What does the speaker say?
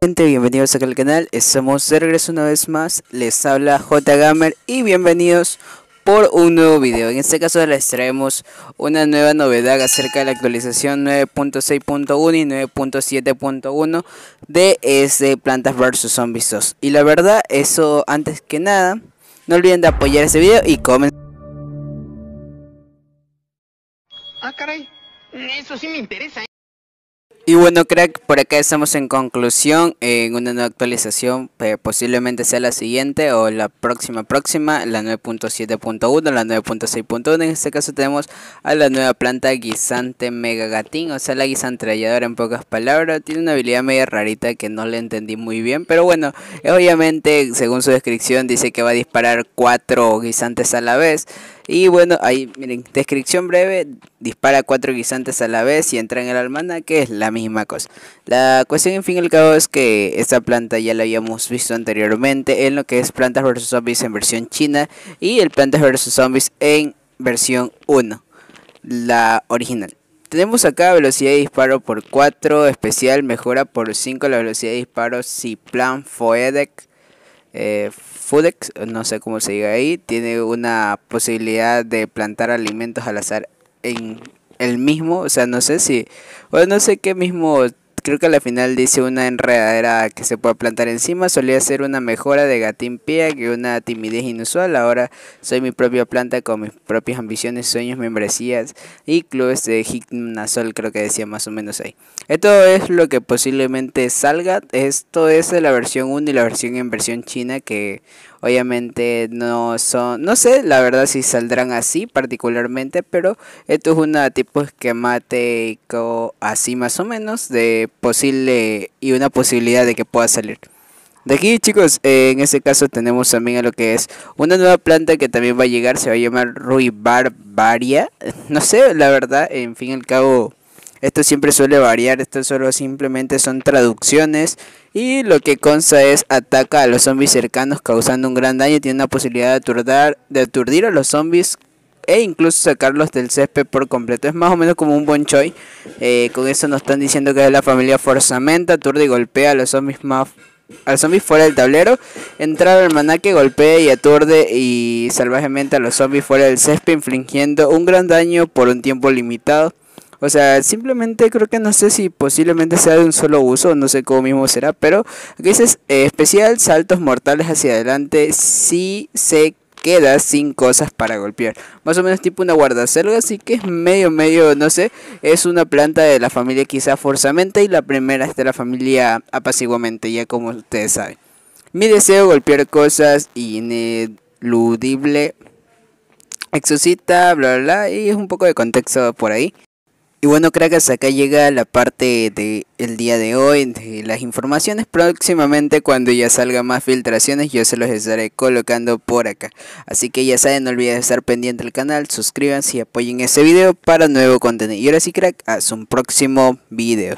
Gente, bienvenidos acá al canal, estamos de regreso una vez más, les habla J Gamer y bienvenidos por un nuevo video. En este caso les traemos una nueva novedad acerca de la actualización 9.6.1 y 9.7.1 de este Plantas vs Zombies 2. Y la verdad, eso antes que nada, no olviden de apoyar este video y comenzar. Ah, caray, eso sí me interesa, y bueno, crack, por acá estamos en conclusión, en una nueva actualización, eh, posiblemente sea la siguiente o la próxima próxima, la 9.7.1, la 9.6.1, en este caso tenemos a la nueva planta guisante Mega Gatín, o sea la guisantralladora en pocas palabras, tiene una habilidad media rarita que no le entendí muy bien, pero bueno, eh, obviamente según su descripción dice que va a disparar cuatro guisantes a la vez, y bueno, ahí miren, descripción breve, dispara cuatro guisantes a la vez y entra en el almana, que es la misma cosa. La cuestión en fin y al cabo es que esta planta ya la habíamos visto anteriormente en lo que es Plantas versus Zombies en versión china y el Plantas vs Zombies en versión 1, la original. Tenemos acá velocidad de disparo por 4, especial mejora por 5 la velocidad de disparo si plan Foedek eh, Fudex, no sé cómo se diga ahí, tiene una posibilidad de plantar alimentos al azar en el mismo, o sea, no sé si, O no sé qué mismo creo que al la final dice una enredadera que se puede plantar encima. Solía ser una mejora de Gatín pie que una timidez inusual. Ahora soy mi propia planta con mis propias ambiciones, sueños, membresías y clubes de gimnasol, creo que decía más o menos ahí. Esto es lo que posiblemente salga. Esto es la versión 1 y la versión en versión china que Obviamente no son, no sé la verdad si saldrán así particularmente, pero esto es una tipo esquemático así más o menos de posible y una posibilidad de que pueda salir. De aquí chicos, eh, en este caso tenemos también a lo que es una nueva planta que también va a llegar, se va a llamar Ruibarbaria No sé, la verdad, en fin y al cabo esto siempre suele variar, esto solo simplemente son traducciones. Y lo que consta es ataca a los zombies cercanos causando un gran daño. Tiene la posibilidad de, aturdar, de aturdir a los zombies e incluso sacarlos del césped por completo. Es más o menos como un bonchoy eh, choy. con eso nos están diciendo que es la familia Forzamenta. Aturde y golpea a los zombies más al fuera del tablero, Entra al que golpea y aturde y salvajemente a los zombies fuera del césped, infligiendo un gran daño por un tiempo limitado. O sea, simplemente creo que no sé si posiblemente sea de un solo uso, no sé cómo mismo será, pero aquí es eh, especial saltos mortales hacia adelante si se queda sin cosas para golpear. Más o menos tipo una guardacelga, así que es medio, medio, no sé, es una planta de la familia quizá forzamente y la primera es de la familia apaciguamente, ya como ustedes saben. Mi deseo golpear cosas ineludible Exusita, bla, bla, bla, y es un poco de contexto por ahí. Y bueno, hasta acá llega la parte del día de hoy, de las informaciones. Próximamente, cuando ya salga más filtraciones, yo se los estaré colocando por acá. Así que ya saben, no olviden estar pendiente al canal, suscríbanse y apoyen este video para nuevo contenido. Y ahora sí, crack, hasta un próximo video.